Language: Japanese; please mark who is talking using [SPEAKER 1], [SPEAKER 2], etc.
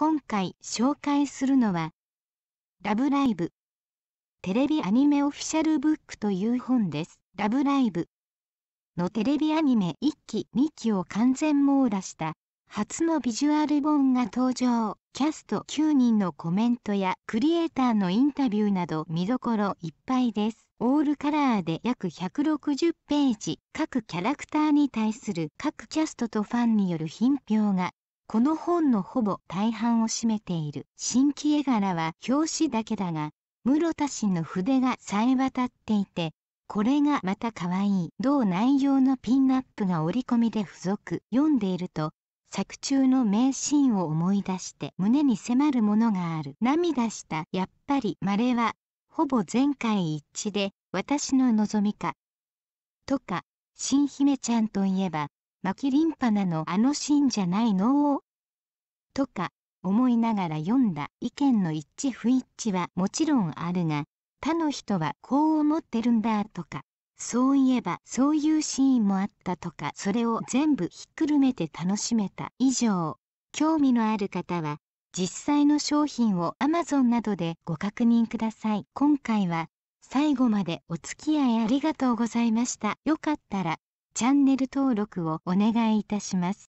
[SPEAKER 1] 今回紹介するのは、ラブライブテレビアニメオフィシャルブックという本です。ラブライブのテレビアニメ1期2期を完全網羅した初のビジュアル本が登場。キャスト9人のコメントやクリエイターのインタビューなど見どころいっぱいです。オールカラーで約160ページ、各キャラクターに対する各キャストとファンによる品評がこの本のほぼ大半を占めている新規絵柄は表紙だけだが、室田氏の筆が冴え渡っていて、これがまた可愛い。同内容のピンナップが折り込みで付属。読んでいると、作中の名シーンを思い出して胸に迫るものがある。涙した。やっぱり、まれは、ほぼ前回一致で、私の望みか。とか、新姫ちゃんといえば、巻リンパなのあのシーンじゃないのとか思いながら読んだ意見の一致不一致はもちろんあるが他の人はこう思ってるんだとかそういえばそういうシーンもあったとかそれを全部ひっくるめて楽しめた以上興味のある方は実際の商品を Amazon などでご確認ください今回は最後までお付き合いありがとうございましたよかったらチャンネル登録をお願いいたします